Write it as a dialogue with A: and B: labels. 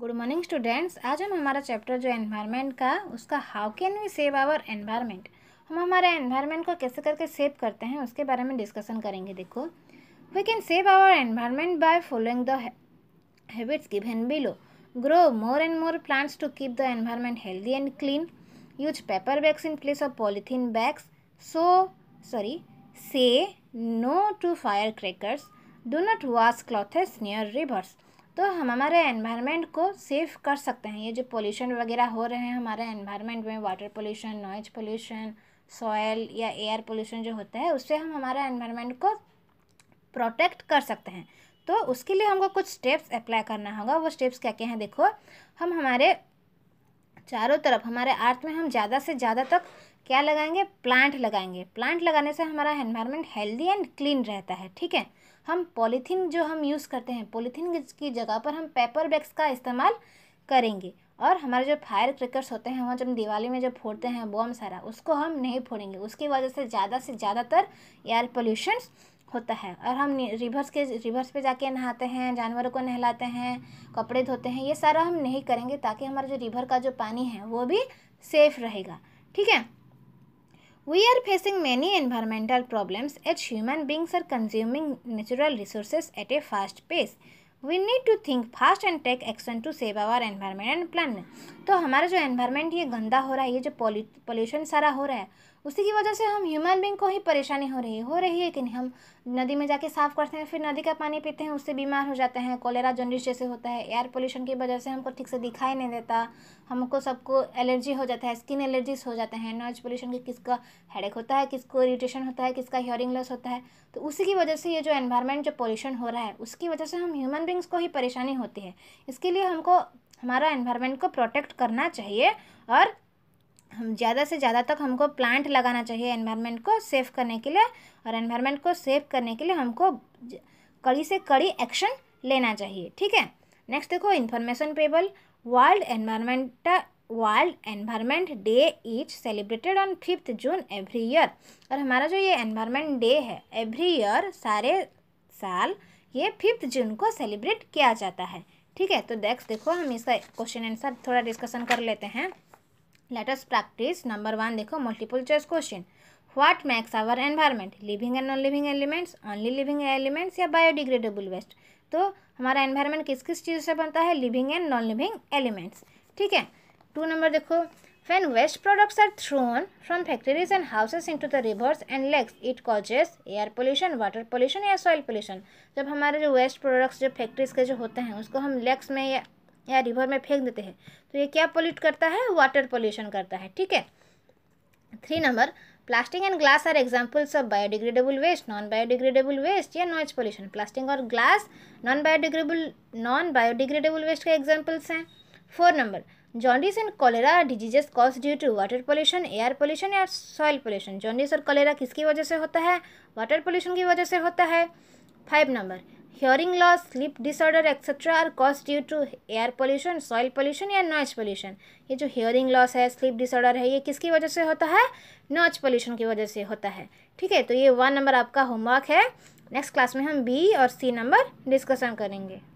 A: Good morning students आज हम हमारा चैप्टर जो एनवायरनमेंट का उसका how can we save our environment हम हमारे एनवायरनमेंट को कैसे करके सेव करते हैं उसके बारे में डिस्कशन करेंगे देखो we can save our environment by following the habits given below grow more and more plants to keep the environment healthy and clean use paper bags in place of polythene bags so sorry say no to fire crackers do not wash clothes near rivers तो हम हमारे environment को safe कर सकते हैं ये जो pollution वगैरह हो रहे हैं हमारे एनवायरनमेंट में water pollution noise pollution soil या एयर पोल्यूशन जो होता है उससे हम हमारे एनवायरनमेंट को प्रोटेक्ट कर सकते हैं तो उसके लिए हमको कुछ स्टेप्स अप्लाई करना होगा वो स्टेप्स क्या क्या हैं देखो हम हमारे चारों तरफ हमारे आर्थ में हम ज़्यादा से ज़्यादा तक क्या लगाएंगे प्लांट लगाएंगे प्लांट लगाने से हमारा एनवायरनमेंट हेल्दी एंड क्लीन रहता है ठीक है हम पॉलीथीन जो हम यूज़ करते हैं पॉलीथीन की जगह पर हम पेपर बैग्स का इस्तेमाल करेंगे और हमारे जो फायर क्रिकर्स होते हैं वो जब दिवाली में जो फोड़ते हैं बॉम सारा उसको हम नहीं फोड़ेंगे उसकी वजह से ज़्यादा से ज़्यादातर एयर पोल्यूशन होता है और हम रिवर्स के रिवर्स पे जाके नहाते हैं जानवरों को नहलाते हैं कपड़े धोते हैं ये सारा हम नहीं करेंगे ताकि हमारा जो रिवर का जो पानी है वो भी सेफ रहेगा ठीक है we are facing many environmental problems at human beings are consuming natural resources at a fast pace we need to think fast and take action to save our environment and plan तो हमारा जो environment ये गंदा हो रहा है ये जो पॉल्यूशन सारा हो रहा है उसी की वजह से हम ह्यूमन बींग को ही परेशानी हो रही है हो रही है कि नहीं हम नदी में जाके साफ़ करते हैं फिर नदी का पानी पीते हैं उससे बीमार हो जाते हैं कोलेरा जंडिस जैसे होता है एयर पोल्यूशन की वजह से हमको ठीक से दिखाई नहीं देता हमको सबको एलर्जी हो जाता है स्किन एलर्जीज हो जाते हैं नॉइज पोल्यूशन की किसका हेडेक होता है किसको इरीटेशन होता है किसका हियरिंग लॉस होता है तो उसी की वजह से ये जो एन्वायरमेंट जो पोल्यूशन हो रहा है उसकी वजह से हम ह्यूमन बींग्स को ही परेशानी होती है इसके लिए हमको हमारा एन्वायरमेंट को प्रोटेक्ट करना चाहिए और हम ज़्यादा से ज़्यादा तक हमको प्लांट लगाना चाहिए एनवायरनमेंट को सेव करने के लिए और एनवायरनमेंट को सेव करने के लिए हमको कड़ी से कड़ी एक्शन लेना चाहिए ठीक है नेक्स्ट देखो information pebble world environment world environment day is celebrated on fifth June every year और हमारा जो ये एनवायरनमेंट डे है एवरी ईयर सारे साल ये फिफ्थ जून को सेलिब्रेट किया जाता है ठीक है तो नेक्स्ट देखो हम इसका क्वेश्चन आंसर थोड़ा डिस्कशन कर लेते हैं लेटस प्रैक्टिस नंबर वन देखो multiple choice question what makes our environment living and non living elements only living elements या बायोडिग्रेडेबल वेस्ट तो हमारा एनवायरमेंट किस किस चीज़ से बनता है living and non living elements ठीक है टू नंबर देखो waste products are thrown from factories and houses into the rivers and lakes it causes air pollution water pollution या सॉइल पोल्यूशन जब हमारे जो वेस्ट प्रोडक्ट्स जो factories के जो होते हैं उसको हम लेक्स में या या रिवर में फेंक देते हैं तो ये क्या पोल्यूट करता है वाटर पोल्यूशन करता है ठीक है three number plastic and glass are examples of biodegradable waste non biodegradable waste या नॉइज पोल्यूशन प्लास्टिक और glass non biodegradable non biodegradable waste के एग्जाम्पल्स हैं four number jaundice and cholera diseases cause due to water pollution air pollution या soil pollution jaundice और cholera किसकी वजह से होता है वाटर पोल्यूशन की वजह से होता है five number hearing loss, sleep disorder, etc. are caused due to air pollution, soil pollution या noise pollution. ये जो hearing loss है sleep disorder है ये किसकी वजह से होता है noise pollution की वजह से होता है ठीक है तो ये वन नंबर आपका होमवर्क है नेक्स्ट क्लास में हम बी और सी नंबर डिस्कशन करेंगे